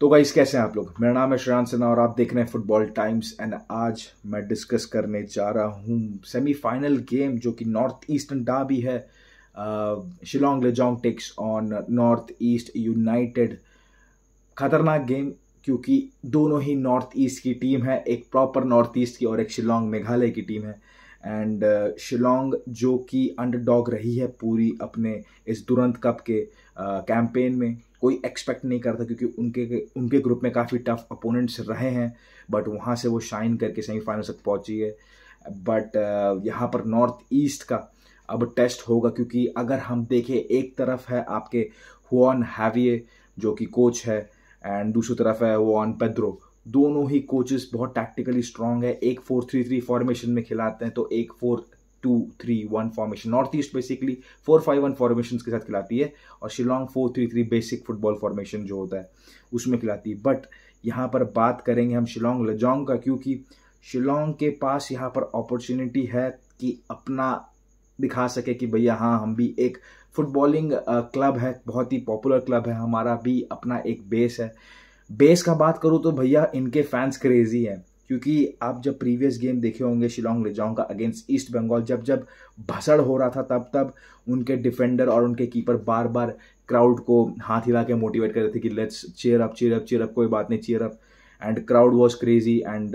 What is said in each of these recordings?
तो गाइस कैसे हैं आप लोग मेरा नाम है श्रांत सिन्हा और आप देख रहे हैं फुटबॉल टाइम्स एंड आज मैं डिस्कस करने जा रहा हूँ सेमीफाइनल गेम जो कि नॉर्थ ईस्टर्न डाबी है Shillong Lajong takes on North East United खतरनाक गेम क्योंकि दोनों ही नॉर्थ ईस्ट की टीम है एक प्रॉपर नॉर्थ ईस्ट की और एक शिलोंग मेघालय की टीम है एंड uh, शिलोंग जो कि अंडरडॉग रही है पूरी अपने इस तुरंत कप के कैंपेन uh, में कोई एक्सपेक्ट नहीं करता क्योंकि उनके उनके ग्रुप में काफ़ी टफ अपोनेंट्स रहे हैं बट वहाँ से वो शाइन करके सेमीफाइनल तक पहुँची है बट uh, यहाँ पर नॉर्थ ईस्ट का अब टेस्ट होगा क्योंकि अगर हम देखें एक तरफ है आपके हुआन हैविये जो कि कोच है एंड दूसरी तरफ है वो ऑन पेद्रो दोनों ही कोचेस बहुत टैक्टिकली स्ट्रांग है एक फोर थ्री थ्री फॉर्मेशन में खिलाते हैं तो एक four two three one formation North East basically four five one formation के साथ खिलाती है और Shillong four three three basic football formation जो होता है उसमें खिलाती है बट यहाँ पर बात करेंगे हम शिलोंग लजोंग का क्योंकि शिलोंग के पास यहाँ पर अपॉर्चुनिटी है कि अपना दिखा सके कि भैया हाँ हम भी एक फुटबॉलिंग क्लब है बहुत ही पॉपुलर क्लब है हमारा भी अपना एक बेस है बेस का बात करूँ तो भैया इनके फैंस क्रेजी हैं क्योंकि आप जब प्रीवियस गेम देखे होंगे शिलोंग लेजाओं का अगेंस्ट ईस्ट बंगाल जब जब भसड़ हो रहा था तब तब उनके डिफेंडर और उनके कीपर बार बार क्राउड को हाथ हिला के मोटिवेट कर रहे थे कि let's cheer up cheer up cheer up कोई बात नहीं cheer up and crowd was crazy and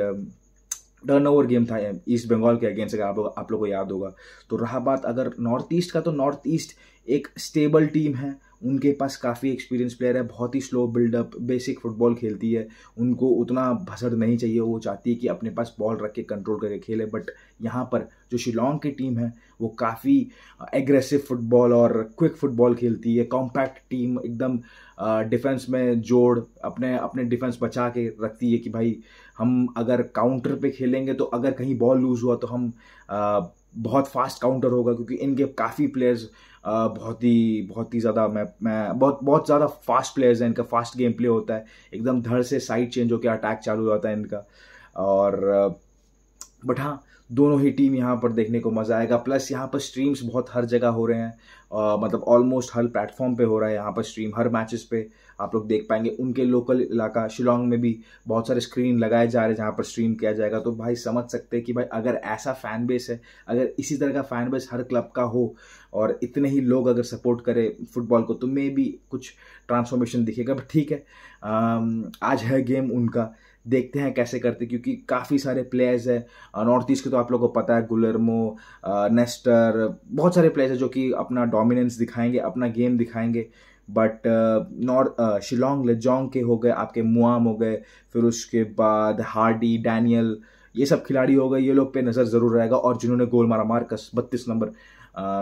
turnover ओवर गेम था ईस्ट बंगाल के अगेंस्ट अगर आप लोग आप लोग को याद होगा तो रहा बात अगर नॉर्थ ईस्ट का तो नॉर्थ ईस्ट एक स्टेबल टीम है उनके पास काफ़ी एक्सपीरियंस प्लेयर है बहुत ही स्लो बिल्डअप बेसिक फुटबॉल खेलती है उनको उतना भसड़ नहीं चाहिए वो चाहती है कि अपने पास बॉल रख के कंट्रोल करके खेले बट यहाँ पर जो शिलोंग की टीम है वो काफ़ी एग्रेसिव फुटबॉल और क्विक फुटबॉल खेलती है कॉम्पैक्ट टीम एकदम डिफेंस में जोड़ अपने अपने डिफेंस बचा के रखती है कि भाई हम अगर काउंटर पे खेलेंगे तो अगर कहीं बॉल लूज़ हुआ तो हम बहुत फास्ट काउंटर होगा क्योंकि इनके काफ़ी प्लेयर्स बहुत ही बहुत ही ज़्यादा मैं मैं बहुत बहुत ज़्यादा फास्ट प्लेयर्स हैं इनका फास्ट गेम प्ले होता है एकदम धड़ से साइड चेंज होकर अटैक चालू हो जाता है इनका और बट हाँ दोनों ही टीम यहाँ पर देखने को मज़ा आएगा प्लस यहाँ पर स्ट्रीम्स बहुत हर जगह हो रहे हैं आ, मतलब ऑलमोस्ट हर प्लेटफॉर्म पे हो रहा है यहाँ पर स्ट्रीम हर मैचेस पे आप लोग देख पाएंगे उनके लोकल इलाका शिलोंग में भी बहुत सारे स्क्रीन लगाए जा रहे हैं जहाँ पर स्ट्रीम किया जाएगा तो भाई समझ सकते हैं कि भाई अगर ऐसा फ़ैन बेस है अगर इसी तरह का फ़ैन बेस हर क्लब का हो और इतने ही लोग अगर सपोर्ट करें फुटबॉल को तो मे भी कुछ ट्रांसफॉर्मेशन दिखेगा बट ठीक है आज है गेम उनका देखते हैं कैसे करते क्योंकि काफ़ी सारे प्लेयर्स हैं नॉर्थ ईस्ट के तो आप लोगों को पता है गुलरमो नेस्टर बहुत सारे प्लेयर्स हैं जो कि अपना डोमिनेंस दिखाएंगे अपना गेम दिखाएंगे बट नॉर्थ शिलोंग लेजोंग के हो गए आपके मुआम हो गए फिर उसके बाद हार्डी डैनियल ये सब खिलाड़ी हो गए ये लोग पे नज़र ज़रूर रहेगा और जिन्होंने गोल मारा मार कस बत्तीस नंबर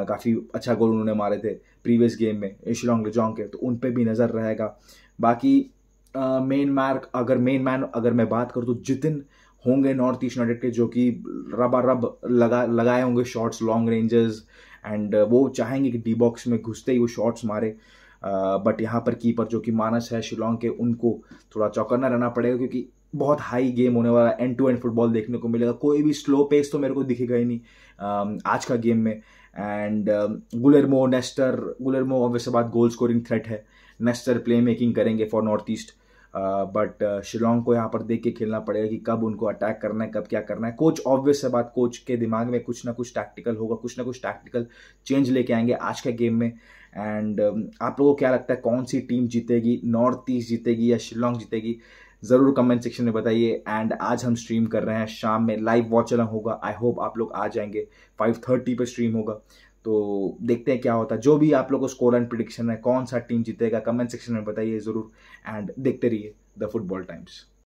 काफ़ी अच्छा गोल उन्होंने मारे थे प्रीवियस गेम में शिलोंग लेजोंग के तो उन पर भी नज़र रहेगा बाकी मेन मार्क अगर मेन मैन अगर मैं बात करूँ तो जितिन होंगे नॉर्थ ईस्ट यूनाइटेड के जो कि रबा रब लगा लगाए होंगे शॉट्स लॉन्ग रेंजेस एंड वो चाहेंगे कि डी बॉक्स में घुसते ही वो शॉट्स मारे बट यहाँ पर कीपर जो कि मानस है शिलोंग के उनको थोड़ा चौकन्ना रहना पड़ेगा क्योंकि बहुत हाई गेम होने वाला एंड टू एंड फुटबॉल देखने को मिलेगा कोई भी स्लो पेस तो मेरे को दिखेगा ही नहीं आज का गेम में and Guillermo Nestor Guillermo obvious बात गोल स्कोरिंग थ्रेट है नेस्टर प्ले मेकिंग करेंगे for North East but Shillong को यहाँ पर देख के खेलना पड़ेगा कि कब उनको अटैक करना है कब क्या करना है कोच ऑब्वियस है बात कोच के दिमाग में कुछ ना कुछ टैक्टिकल होगा कुछ ना कुछ टैक्टिकल चेंज लेके आएंगे आज के गेम में एंड uh, um, आप लोगों को क्या लगता है कौन सी टीम जीतेगी नॉर्थ ईस्ट जीतेगी या शिलोंग जीतेगी ज़रूर कमेंट सेक्शन में बताइए एंड आज हम स्ट्रीम कर रहे हैं शाम में लाइव वॉच अलग होगा आई होप आप लोग आ जाएंगे 5:30 पे स्ट्रीम होगा तो देखते हैं क्या होता है जो भी आप लोगों को स्कोर एंड प्रिडिक्शन है कौन सा टीम जीतेगा कमेंट सेक्शन में बताइए ज़रूर एंड देखते रहिए द फुटबॉल टाइम्स